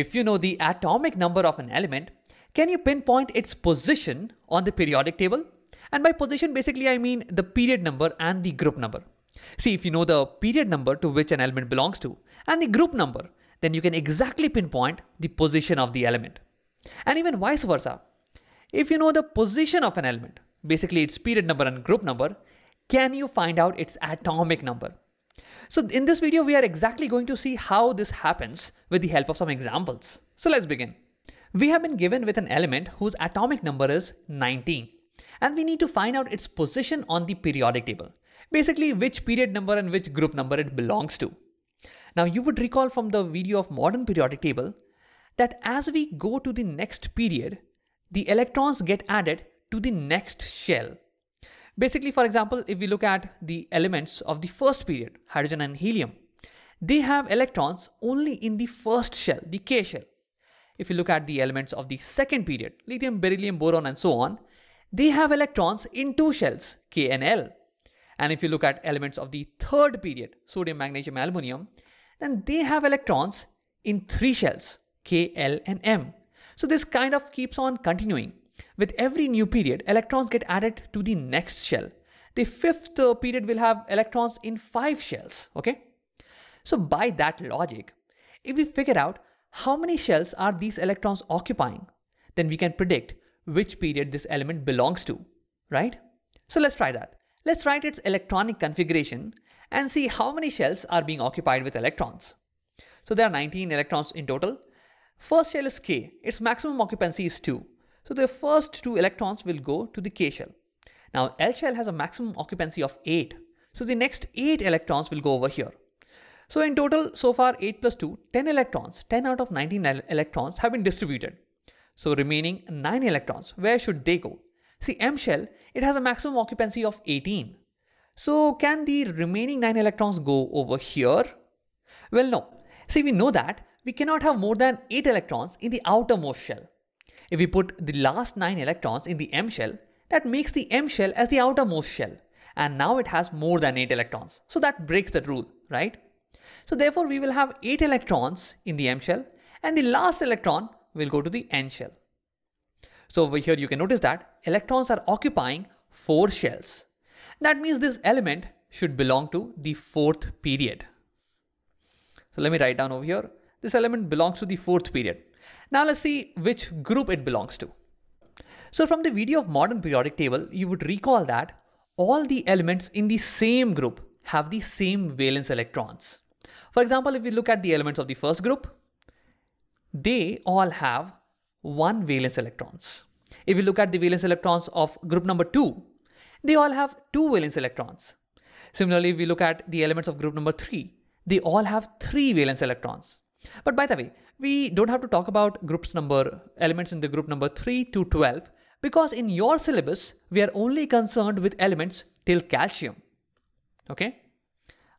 If you know the atomic number of an element, can you pinpoint its position on the periodic table? And by position, basically, I mean the period number and the group number. See, if you know the period number to which an element belongs to and the group number, then you can exactly pinpoint the position of the element. And even vice versa. If you know the position of an element, basically its period number and group number, can you find out its atomic number? So in this video, we are exactly going to see how this happens with the help of some examples. So let's begin. We have been given with an element whose atomic number is 19 and we need to find out its position on the periodic table. Basically, which period number and which group number it belongs to. Now you would recall from the video of modern periodic table that as we go to the next period, the electrons get added to the next shell. Basically, for example, if we look at the elements of the first period, hydrogen and helium, they have electrons only in the first shell, the K shell. If you look at the elements of the second period, lithium, beryllium, boron, and so on, they have electrons in two shells, K and L. And if you look at elements of the third period, sodium, magnesium, aluminum, then they have electrons in three shells, K, L, and M. So this kind of keeps on continuing. With every new period, electrons get added to the next shell. The fifth uh, period will have electrons in five shells, okay? So by that logic, if we figure out how many shells are these electrons occupying, then we can predict which period this element belongs to, right? So let's try that. Let's write its electronic configuration and see how many shells are being occupied with electrons. So there are 19 electrons in total. First shell is K, its maximum occupancy is 2. So the first two electrons will go to the K shell. Now L shell has a maximum occupancy of 8. So the next 8 electrons will go over here. So in total, so far 8 plus 2, 10 electrons, 10 out of 19 electrons have been distributed. So remaining 9 electrons, where should they go? See M shell, it has a maximum occupancy of 18. So can the remaining 9 electrons go over here? Well, no. See, we know that we cannot have more than 8 electrons in the outermost shell. If we put the last 9 electrons in the M shell, that makes the M shell as the outermost shell. And now it has more than 8 electrons. So that breaks that rule, right? So therefore we will have 8 electrons in the M shell and the last electron will go to the N shell. So over here you can notice that electrons are occupying 4 shells. That means this element should belong to the fourth period. So let me write down over here. This element belongs to the fourth period. Now let's see which group it belongs to. So from the video of modern periodic table, you would recall that all the elements in the same group have the same valence electrons. For example, if we look at the elements of the first group, they all have one valence electrons. If we look at the valence electrons of group number two, they all have two valence electrons. Similarly, if we look at the elements of group number three, they all have three valence electrons. But by the way, we don't have to talk about groups number, elements in the group number 3 to 12 because in your syllabus, we are only concerned with elements till calcium. Okay.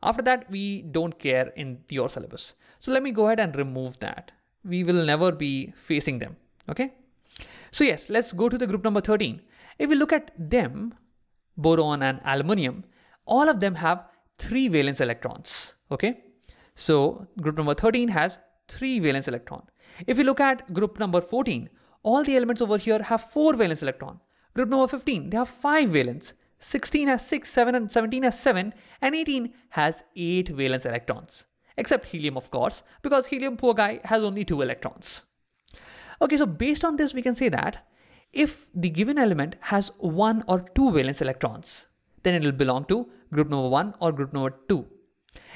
After that, we don't care in your syllabus. So let me go ahead and remove that. We will never be facing them. Okay. So yes, let's go to the group number 13. If we look at them, boron and aluminium, all of them have three valence electrons. Okay. So group number 13 has 3 valence electron. If we look at group number 14, all the elements over here have 4 valence electron. Group number 15, they have 5 valence. 16 has 6, 7 and 17 has 7 and 18 has 8 valence electrons. Except helium of course, because helium poor guy has only 2 electrons. Okay, so based on this we can say that if the given element has 1 or 2 valence electrons, then it will belong to group number 1 or group number 2.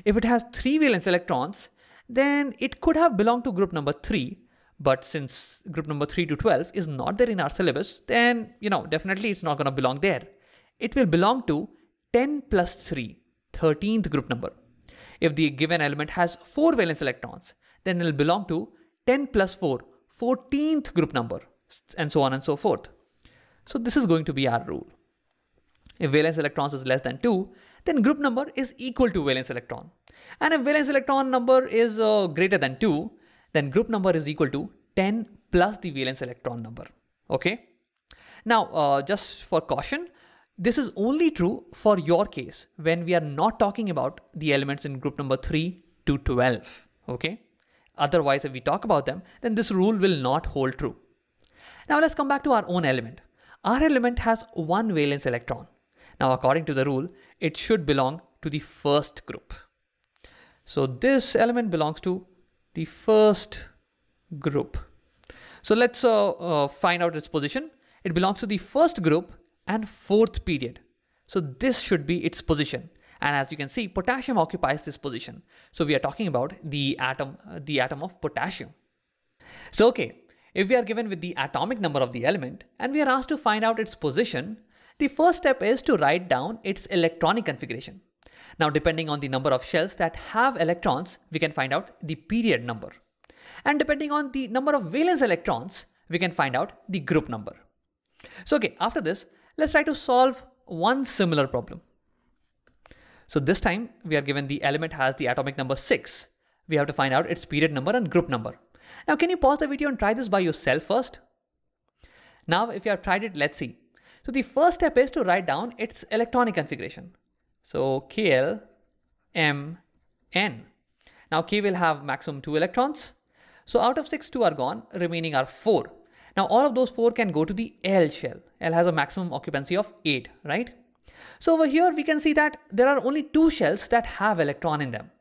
If it has 3 valence electrons, then it could have belonged to group number 3 but since group number 3 to 12 is not there in our syllabus then you know definitely it's not going to belong there it will belong to 10 plus 3 13th group number if the given element has 4 valence electrons then it will belong to 10 plus 4 14th group number and so on and so forth so this is going to be our rule if valence electrons is less than 2 then group number is equal to valence electron and if valence electron number is uh, greater than 2, then group number is equal to 10 plus the valence electron number. Okay. Now, uh, just for caution, this is only true for your case when we are not talking about the elements in group number 3 to 12. Okay. Otherwise, if we talk about them, then this rule will not hold true. Now let's come back to our own element. Our element has one valence electron. Now, according to the rule, it should belong to the first group. So this element belongs to the first group. So let's uh, uh, find out its position. It belongs to the first group and fourth period. So this should be its position. And as you can see, potassium occupies this position. So we are talking about the atom, uh, the atom of potassium. So, okay, if we are given with the atomic number of the element and we are asked to find out its position, the first step is to write down its electronic configuration. Now, depending on the number of shells that have electrons, we can find out the period number. And depending on the number of valence electrons, we can find out the group number. So, okay, after this, let's try to solve one similar problem. So this time we are given the element has the atomic number 6. We have to find out its period number and group number. Now can you pause the video and try this by yourself first? Now if you have tried it, let's see. So the first step is to write down its electronic configuration. So KL M N. Now K will have maximum two electrons. So out of six, two are gone, remaining are four. Now all of those four can go to the L shell. L has a maximum occupancy of eight, right? So over here we can see that there are only two shells that have electron in them.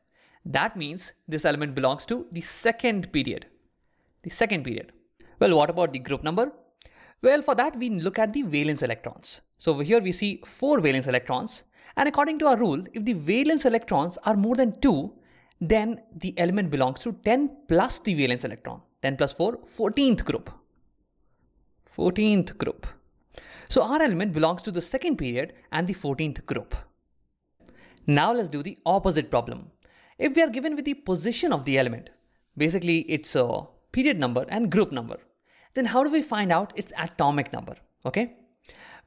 That means this element belongs to the second period. The second period. Well, what about the group number? Well, for that we look at the valence electrons. So over here we see four valence electrons and according to our rule, if the valence electrons are more than 2, then the element belongs to 10 plus the valence electron. 10 plus 4, 14th group. 14th group. So our element belongs to the second period and the 14th group. Now let's do the opposite problem. If we are given with the position of the element, basically it's a period number and group number, then how do we find out its atomic number? Okay,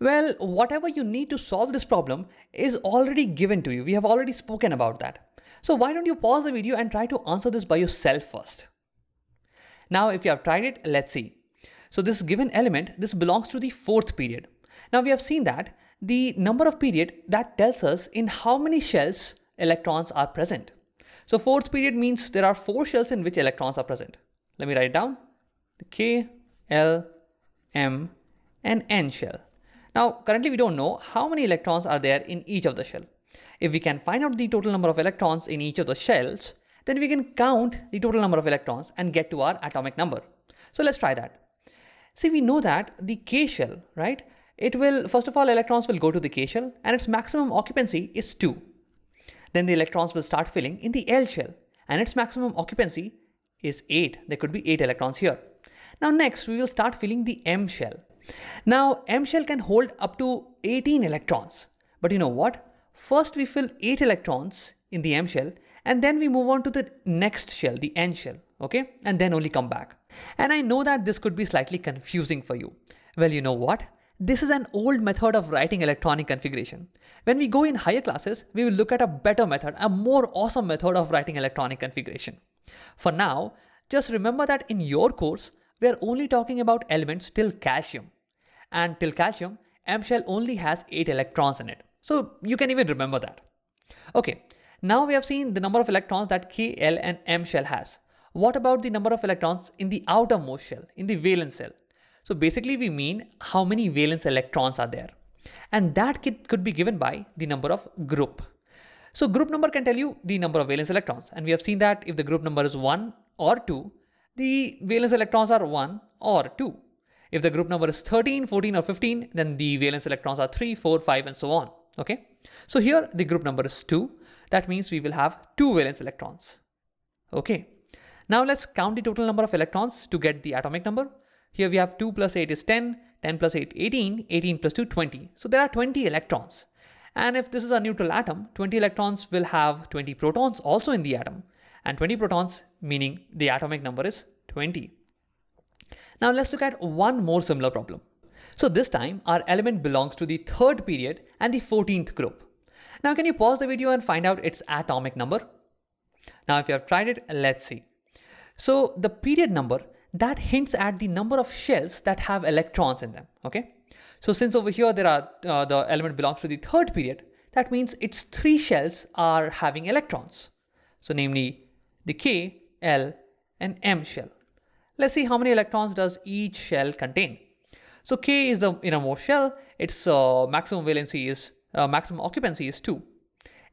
well, whatever you need to solve this problem is already given to you. We have already spoken about that. So why don't you pause the video and try to answer this by yourself first? Now, if you have tried it, let's see. So this given element, this belongs to the fourth period. Now we have seen that the number of period that tells us in how many shells electrons are present. So fourth period means there are four shells in which electrons are present. Let me write it down. The K, L, M, and N shell. Now, currently we don't know how many electrons are there in each of the shell. If we can find out the total number of electrons in each of the shells, then we can count the total number of electrons and get to our atomic number. So let's try that. See, we know that the K shell, right? It will, first of all, electrons will go to the K shell and its maximum occupancy is 2. Then the electrons will start filling in the L shell and its maximum occupancy is 8. There could be 8 electrons here. Now next, we will start filling the M shell now, M shell can hold up to 18 electrons. But you know what? First we fill 8 electrons in the M shell and then we move on to the next shell, the N shell, okay? And then only come back. And I know that this could be slightly confusing for you. Well, you know what? This is an old method of writing electronic configuration. When we go in higher classes, we will look at a better method, a more awesome method of writing electronic configuration. For now, just remember that in your course, we are only talking about elements till calcium. And till calcium, M shell only has 8 electrons in it. So you can even remember that. Okay, now we have seen the number of electrons that K, L and M shell has. What about the number of electrons in the outermost shell, in the valence shell? So basically we mean how many valence electrons are there. And that could be given by the number of group. So group number can tell you the number of valence electrons. And we have seen that if the group number is 1 or 2, the valence electrons are 1 or 2. If the group number is 13, 14 or 15, then the valence electrons are 3, 4, 5 and so on. Okay. So here the group number is 2. That means we will have 2 valence electrons. Okay. Now let's count the total number of electrons to get the atomic number. Here we have 2 plus 8 is 10, 10 plus 8 18, 18 plus 2 20. So there are 20 electrons. And if this is a neutral atom, 20 electrons will have 20 protons also in the atom. And 20 protons meaning the atomic number is 20. Now let's look at one more similar problem. So this time our element belongs to the third period and the 14th group. Now can you pause the video and find out its atomic number? Now if you have tried it, let's see. So the period number that hints at the number of shells that have electrons in them, okay? So since over here there are uh, the element belongs to the third period, that means its three shells are having electrons. So namely the K, L and M shell. Let's see how many electrons does each shell contain. So K is the innermost shell. Its uh, maximum valency is uh, maximum occupancy is 2.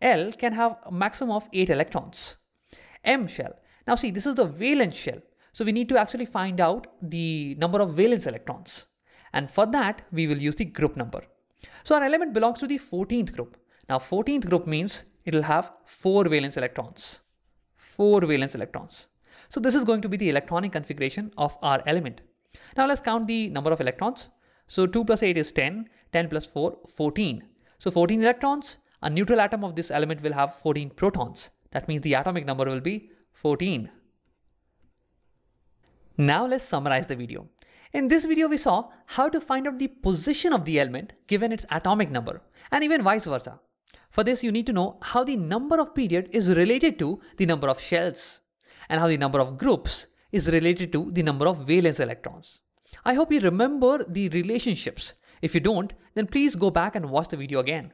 L can have a maximum of 8 electrons. M shell. Now see, this is the valence shell. So we need to actually find out the number of valence electrons. And for that, we will use the group number. So our element belongs to the 14th group. Now 14th group means it will have 4 valence electrons. 4 valence electrons. So this is going to be the electronic configuration of our element. Now let's count the number of electrons. So 2 plus 8 is 10, 10 plus 4, 14. So 14 electrons, a neutral atom of this element will have 14 protons. That means the atomic number will be 14. Now let's summarize the video. In this video, we saw how to find out the position of the element given its atomic number and even vice versa. For this, you need to know how the number of period is related to the number of shells and how the number of groups is related to the number of valence electrons. I hope you remember the relationships. If you don't, then please go back and watch the video again.